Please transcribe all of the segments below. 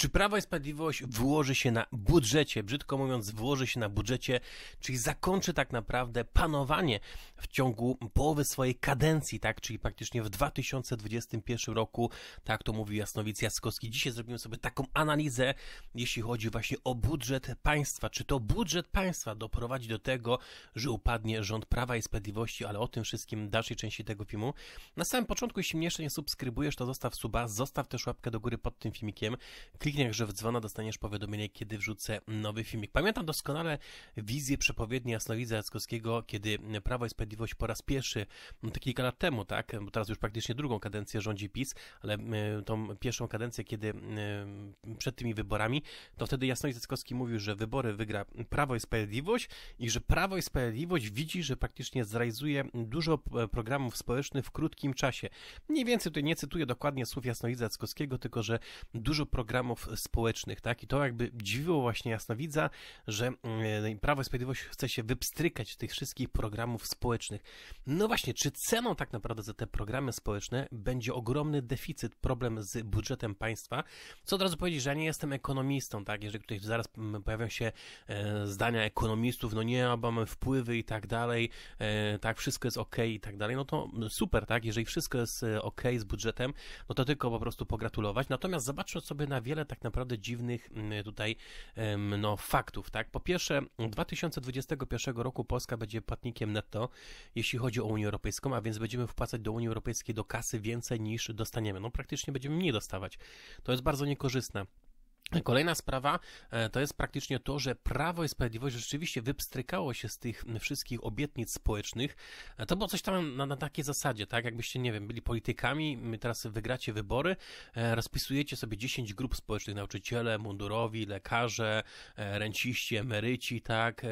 Czy Prawo i Sprawiedliwość włoży się na budżecie, brzydko mówiąc, włoży się na budżecie, czyli zakończy tak naprawdę panowanie w ciągu połowy swojej kadencji, tak, czyli praktycznie w 2021 roku, tak to mówił Jasnowic Jaskowski. Dzisiaj zrobimy sobie taką analizę, jeśli chodzi właśnie o budżet państwa. Czy to budżet państwa doprowadzi do tego, że upadnie rząd Prawa i Sprawiedliwości, ale o tym wszystkim w dalszej części tego filmu. Na samym początku, jeśli mnie jeszcze nie subskrybujesz, to zostaw suba, zostaw też łapkę do góry pod tym filmikiem, klik klikniesz w dzwona, dostaniesz powiadomienie, kiedy wrzucę nowy filmik. Pamiętam doskonale wizję przepowiedni Jasnowidza Jackowskiego, kiedy Prawo i Sprawiedliwość po raz pierwszy, no to kilka lat temu, tak, bo teraz już praktycznie drugą kadencję rządzi PiS, ale e, tą pierwszą kadencję, kiedy e, przed tymi wyborami, to wtedy Jasnowidz Jackowski mówił, że wybory wygra Prawo i Sprawiedliwość i że Prawo i Sprawiedliwość widzi, że praktycznie zrealizuje dużo e, programów społecznych w krótkim czasie. Mniej więcej tutaj nie cytuję dokładnie słów Jasnowidza Jackowskiego, tylko że dużo programów społecznych, tak? I to jakby dziwiło właśnie jasnowidza, że e, Prawo i Sprawiedliwość chce się wypstrykać tych wszystkich programów społecznych. No właśnie, czy ceną tak naprawdę za te programy społeczne będzie ogromny deficyt, problem z budżetem państwa? Co od razu powiedzieć, że ja nie jestem ekonomistą, tak? Jeżeli tutaj zaraz mm, pojawią się e, zdania ekonomistów, no nie, bo mamy wpływy i tak dalej, e, tak, wszystko jest ok i tak dalej, no to super, tak? Jeżeli wszystko jest ok z budżetem, no to tylko po prostu pogratulować. Natomiast zobaczmy sobie na wiele tak naprawdę dziwnych mm, tutaj no, faktów. Tak? Po pierwsze, 2021 roku Polska będzie płatnikiem netto, jeśli chodzi o Unię Europejską, a więc będziemy wpłacać do Unii Europejskiej do kasy więcej niż dostaniemy. No praktycznie będziemy mniej dostawać. To jest bardzo niekorzystne. Kolejna sprawa e, to jest praktycznie to, że Prawo i Sprawiedliwość rzeczywiście wypstrykało się z tych wszystkich obietnic społecznych. E, to było coś tam na, na takiej zasadzie, tak? Jakbyście, nie wiem, byli politykami, teraz wygracie wybory, e, rozpisujecie sobie 10 grup społecznych, nauczyciele, mundurowi, lekarze, renciści, emeryci, tak?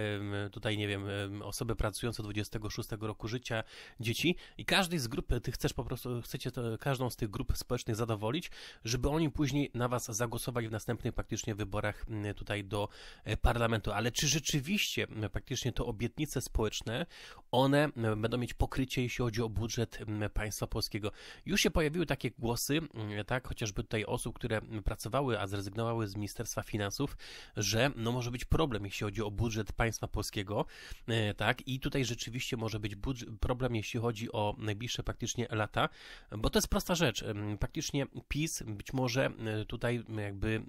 Tutaj, nie wiem, osoby pracujące 26 roku życia, dzieci i każdej z grup, ty chcesz po prostu, chcecie to, każdą z tych grup społecznych zadowolić, żeby oni później na was zagłosowali w następnym następnych praktycznie wyborach tutaj do e, parlamentu. Ale czy rzeczywiście praktycznie te obietnice społeczne, one będą mieć pokrycie, jeśli chodzi o budżet państwa polskiego? Już się pojawiły takie głosy, tak, chociażby tutaj osób, które pracowały, a zrezygnowały z Ministerstwa Finansów, że no może być problem, jeśli chodzi o budżet państwa polskiego, e, tak, i tutaj rzeczywiście może być problem, jeśli chodzi o najbliższe praktycznie lata, bo to jest prosta rzecz. Praktycznie PiS być może e, tutaj jakby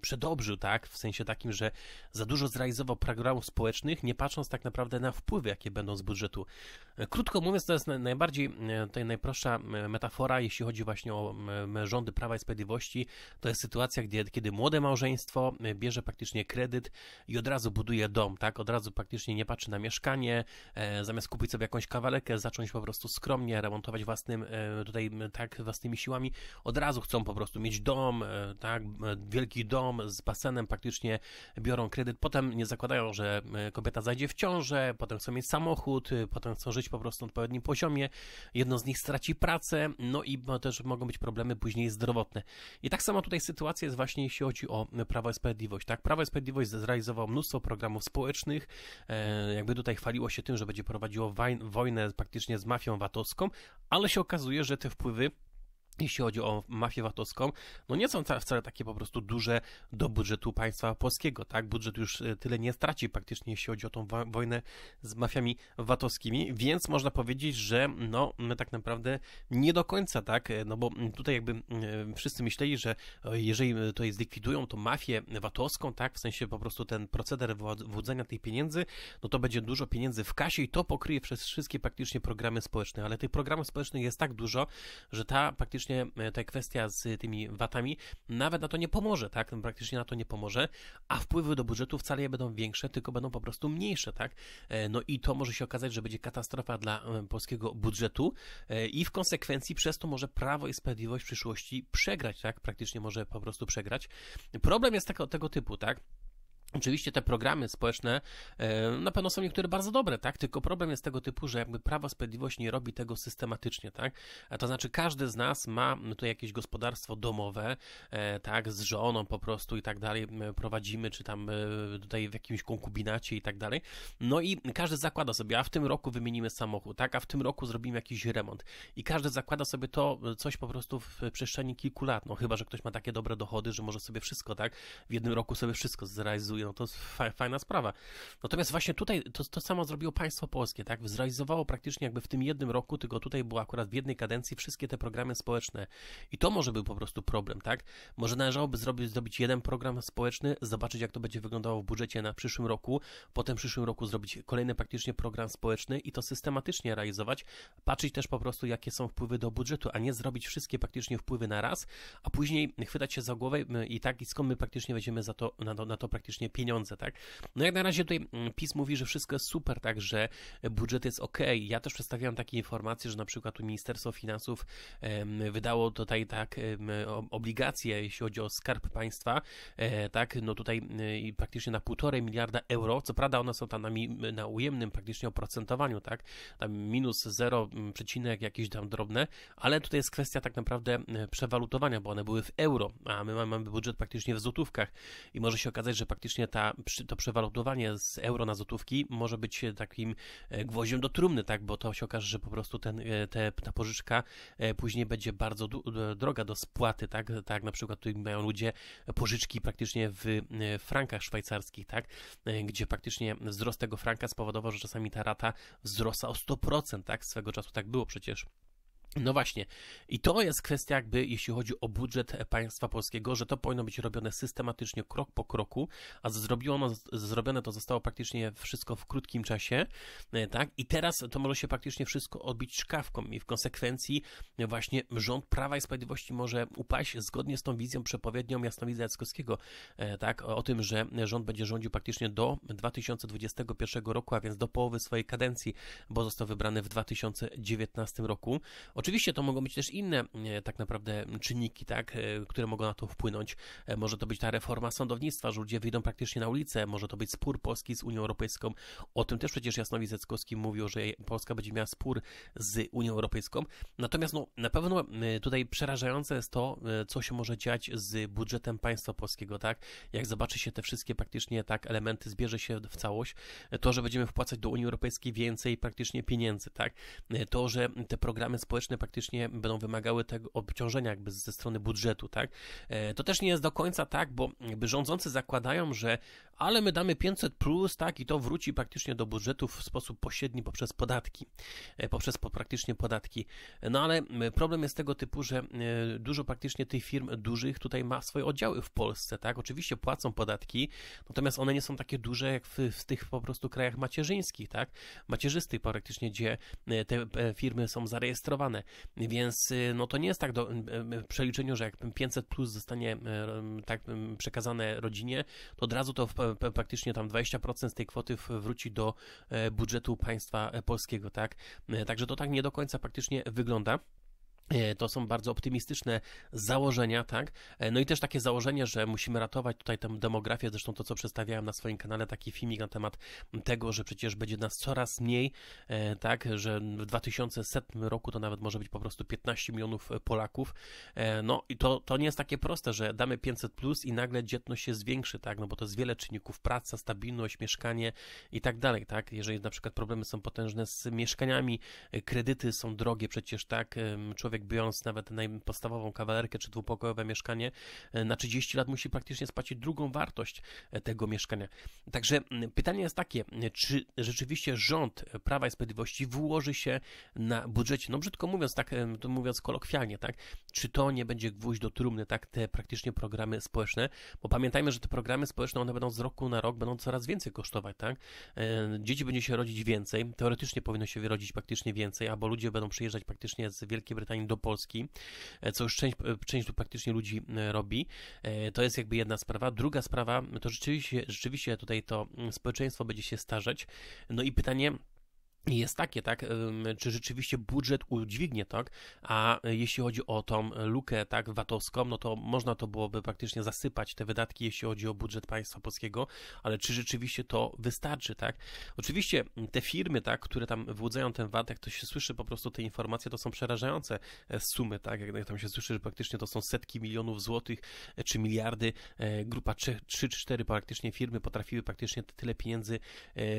przedobrzył, tak? W sensie takim, że za dużo zrealizował programów społecznych, nie patrząc tak naprawdę na wpływy, jakie będą z budżetu. E, krótko mówiąc, to jest najbardziej, e, tutaj najprostsza metafora, jeśli chodzi właśnie o rządy Prawa i Sprawiedliwości. To jest sytuacja, gdzie, kiedy młode małżeństwo e, bierze praktycznie kredyt i od razu buduje dom, tak? Od razu praktycznie nie patrzy na mieszkanie, zamiast kupić sobie jakąś kawalerkę, zacząć po prostu skromnie remontować własnym, tutaj tak, własnymi siłami, od razu chcą po prostu mieć dom, tak? Wielki wielki dom z basenem, praktycznie biorą kredyt, potem nie zakładają, że e, kobieta zajdzie w ciążę, potem chcą mieć samochód, e, potem chcą żyć po prostu na odpowiednim poziomie, jedno z nich straci pracę, no i też mogą być problemy później zdrowotne. I tak samo tutaj sytuacja jest właśnie jeśli chodzi o e, Prawo i Sprawiedliwość, tak? Prawo i Sprawiedliwość zrealizowało mnóstwo programów społecznych, jakby tutaj chwaliło się tym, że będzie prowadziło wojnę praktycznie z mafią VAT-owską, ale się okazuje, że te wpływy jeśli chodzi o mafię VAT-owską, no nie są wcale takie po prostu duże do budżetu państwa polskiego, tak? Budżet już y, tyle nie straci praktycznie, jeśli chodzi o tą wojnę z mafiami VAT-owskimi, więc można powiedzieć, że no my tak naprawdę nie do końca, tak? Y, no bo tutaj jakby y, wszyscy myśleli, że jeżeli tutaj zlikwidują tą mafię VAT-owską, tak? W sensie po prostu ten proceder wodzenia tych pieniędzy, no to będzie dużo pieniędzy w kasie i to pokryje przez wszystkie praktycznie programy społeczne, ale tych programów społecznych jest tak dużo, że ta praktycznie praktycznie e, ta kwestia z tymi watami nawet na to nie pomoże, tak? No, praktycznie na to nie pomoże, a wpływy do budżetu wcale nie będą większe, tylko będą po prostu mniejsze, tak? E, no i to może się okazać, że będzie katastrofa dla e, polskiego budżetu i w konsekwencji przez to może Prawo i Sprawiedliwość w przyszłości przegrać, tak? Praktycznie może po prostu przegrać. Problem jest tego, tego typu, tak? Oczywiście te programy społeczne e, na pewno są niektóre bardzo dobre, tak? Tylko problem jest tego typu, że jakby Prawo Sprawiedliwość nie robi tego systematycznie, tak? A to znaczy każdy z nas ma tutaj jakieś gospodarstwo domowe, e, tak? Z żoną po prostu i tak dalej prowadzimy, czy tam e, tutaj w jakimś konkubinacie i tak dalej. No i każdy zakłada sobie, a w tym roku wymienimy samochód, tak? A w tym roku zrobimy jakiś remont. I każdy zakłada sobie to coś po prostu w przestrzeni kilku lat, no chyba, że ktoś ma takie dobre dochody, że może sobie wszystko, tak? W jednym roku sobie wszystko zrealizuje no to jest fajna sprawa. Natomiast właśnie tutaj to, to samo zrobiło państwo polskie, tak? Zrealizowało praktycznie jakby w tym jednym roku, tylko tutaj było akurat w jednej kadencji wszystkie te programy społeczne. I to może był po prostu problem, tak? Może należałoby zrobić, zrobić jeden program społeczny, zobaczyć jak to będzie wyglądało w budżecie na przyszłym roku, potem w przyszłym roku zrobić kolejny praktycznie program społeczny i to systematycznie realizować, patrzeć też po prostu jakie są wpływy do budżetu, a nie zrobić wszystkie praktycznie wpływy na raz, a później chwytać się za głowę mm, i tak i skąd my praktycznie będziemy za to, na, to, na to praktycznie właśnie pieniądze, tak? No jak na razie tutaj mm, PiS mówi, że wszystko jest super, tak, że budżet jest ok. Ja też przedstawiałem takie informacje, że na przykład tu Ministerstwo Finansów wydało tutaj tak obligacje, jeśli chodzi o skarb państwa, e, tak, no tutaj mm, praktycznie na półtorej miliarda euro, co prawda one są tam na, na ujemnym praktycznie oprocentowaniu, tak, tam minus 0, mm, przecinek jakieś tam drobne, ale tutaj jest kwestia tak naprawdę e, przewalutowania, bo one były w euro, a my mamy budżet praktycznie w złotówkach i może się okazać, że praktycznie faktycznie ta, to przewalutowanie z euro na złotówki może być e, takim e, gwoździem do trumny, tak? Bo to się okaże, że po prostu ten, e, te, ta pożyczka później będzie bardzo droga do spłaty, tak? Tak na przykład tutaj mają ludzie pożyczki praktycznie w frankach szwajcarskich, tak? Gdzie praktycznie wzrost tego franka spowodował, że czasami ta rata wzrosła o 100%, tak? Swego czasu tak było przecież. No właśnie, i to jest kwestia, jakby jeśli chodzi o budżet państwa polskiego, że to powinno być robione systematycznie, krok po kroku, a zrobiono, zrobione to zostało praktycznie wszystko w krótkim czasie, e, tak? I teraz to może się praktycznie wszystko odbić szkawką, i w konsekwencji właśnie rząd Prawa i Sprawiedliwości może upaść zgodnie z tą wizją przepowiednią Jasnowidza Jackowskiego, e, tak? O tym, że rząd będzie rządził praktycznie do 2021 roku, a więc do połowy swojej kadencji, bo został wybrany w 2019 roku. Oczywiście to mogą być też inne e, tak naprawdę czynniki, tak, e, które mogą na to wpłynąć. E, może to być ta reforma sądownictwa, że ludzie wyjdą praktycznie na ulicę, może to być spór Polski z Unią Europejską. O tym też przecież Jasnowic Zeckowski mówił, że Polska będzie miała spór z Unią Europejską. Natomiast no, na pewno tutaj przerażające jest to, co się może dziać z budżetem państwa polskiego, tak? Jak zobaczy się te wszystkie praktycznie tak elementy, zbierze się w całość, to, że będziemy wpłacać do Unii Europejskiej więcej praktycznie pieniędzy, tak? To, że te programy społeczne praktycznie będą wymagały tego obciążenia jakby ze strony budżetu, tak? E, to też nie jest do końca tak, bo jakby rządzący zakładają, że ale my damy 500 plus, tak, i to wróci praktycznie do budżetów w sposób pośredni poprzez podatki, e, poprzez praktycznie podatki. No ale problem jest tego typu, że e, dużo praktycznie tych firm dużych tutaj ma swoje oddziały w Polsce, tak, oczywiście płacą podatki, natomiast one nie są takie duże jak w, w tych po prostu krajach macierzyńskich, tak, macierzystych praktycznie, gdzie e, te firmy są zarejestrowane, więc no to nie jest tak do, w przeliczeniu, że jak 500 plus zostanie tak przekazane rodzinie, to od razu to w praktycznie tam 20% z tej kwoty wróci do e, budżetu państwa e, polskiego, tak? E, także to tak nie do końca praktycznie wygląda. E, to są bardzo optymistyczne założenia, tak? E, no i też takie założenie, że musimy ratować tutaj tę demografię, zresztą to, co przedstawiałem na swoim kanale, taki filmik na temat tego, że przecież będzie nas coraz mniej, e, tak? Że w 2100 roku to nawet może być po prostu 15 milionów Polaków. No i to, to nie jest takie proste, że damy 500 plus i nagle dzietność się zwiększy, tak? No bo to jest wiele czynników, praca, stabilność, mieszkanie i tak dalej, tak? Jeżeli na przykład problemy są potężne z mieszkaniami, kredyty są drogie przecież, tak? Człowiek człowiek biorąc nawet najpodstawową kawalerkę czy dwupokojowe mieszkanie e, na 30 lat musi praktycznie spłacić drugą wartość e, tego mieszkania. Także pytanie jest takie, e, czy rzeczywiście rząd Prawa i Sprawiedliwości włoży się na budżecie, no brzydko mówiąc, tak mówiąc kolokwialnie, tak, czy to nie będzie gwóźdź do trumny, tak, te praktycznie programy społeczne, bo pamiętajmy, że te programy społeczne, one będą z roku na rok, będą coraz więcej kosztować, tak, dzieci będzie się rodzić więcej, teoretycznie powinno się wyrodzić praktycznie więcej, albo ludzie będą przyjeżdżać praktycznie z Wielkiej Brytanii do Polski, e, co już część, e, część praktycznie ludzi e, robi. To jest jakby jedna sprawa. Druga sprawa, to rzeczywiście, rzeczywiście tutaj to mm, społeczeństwo będzie się starzeć. No i pytanie, jest takie, tak, czy rzeczywiście budżet udźwignie, tak, a jeśli chodzi o tą lukę, tak, VAT-owską, no to można to byłoby praktycznie zasypać te wydatki, jeśli chodzi o budżet państwa polskiego, ale czy rzeczywiście to wystarczy, tak? Oczywiście te firmy, tak, które tam wyłudzają ten VAT, jak to się słyszy po prostu te informacje, to są przerażające e, sumy, tak, jak tam się słyszy, że praktycznie to są setki milionów złotych, e, czy miliardy, e, grupa 3 czy 4 praktycznie firmy potrafiły praktycznie tyle pieniędzy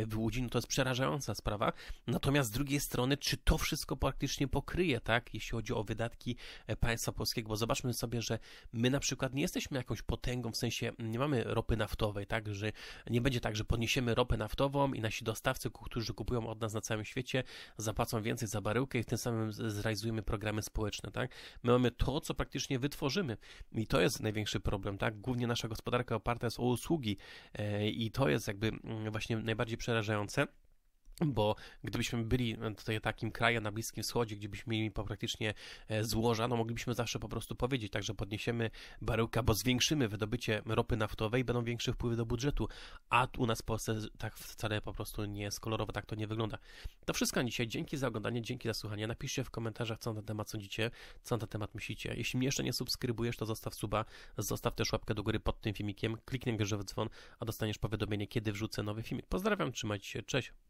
wyłudzić, no to jest przerażająca sprawa, Natomiast z drugiej strony, czy to wszystko praktycznie pokryje, tak, jeśli chodzi o wydatki e, państwa polskiego? Bo zobaczmy sobie, że my na przykład nie jesteśmy jakąś potęgą, w sensie nie mamy ropy naftowej, tak, że nie będzie tak, że podniesiemy ropę naftową i nasi dostawcy, którzy kupują od nas na całym świecie, zapłacą więcej za baryłkę i w tym samym zrealizujemy programy społeczne, tak? My mamy to, co praktycznie wytworzymy i to jest największy problem, tak? Głównie nasza gospodarka oparta jest o usługi e, i to jest jakby mm, właśnie najbardziej przerażające. Bo gdybyśmy byli e, tutaj takim krajem na Bliskim Wschodzie, byśmy mieli praktycznie e, złoża, no moglibyśmy zawsze po prostu powiedzieć, także podniesiemy baryłka, bo zwiększymy wydobycie ropy naftowej, będą większe wpływy do budżetu, a u nas w Polsce tak wcale po prostu nie jest kolorowo, tak to nie wygląda. To wszystko na dzisiaj, dzięki za oglądanie, dzięki za słuchanie, napiszcie w komentarzach, co na ten temat sądzicie, co na ten temat myślicie. Jeśli mnie jeszcze nie subskrybujesz, to zostaw suba, zostaw też łapkę do góry pod tym filmikiem, kliknij grzewy dzwon, a dostaniesz powiadomienie, kiedy wrzucę nowy filmik. Pozdrawiam, trzymajcie się, cześć!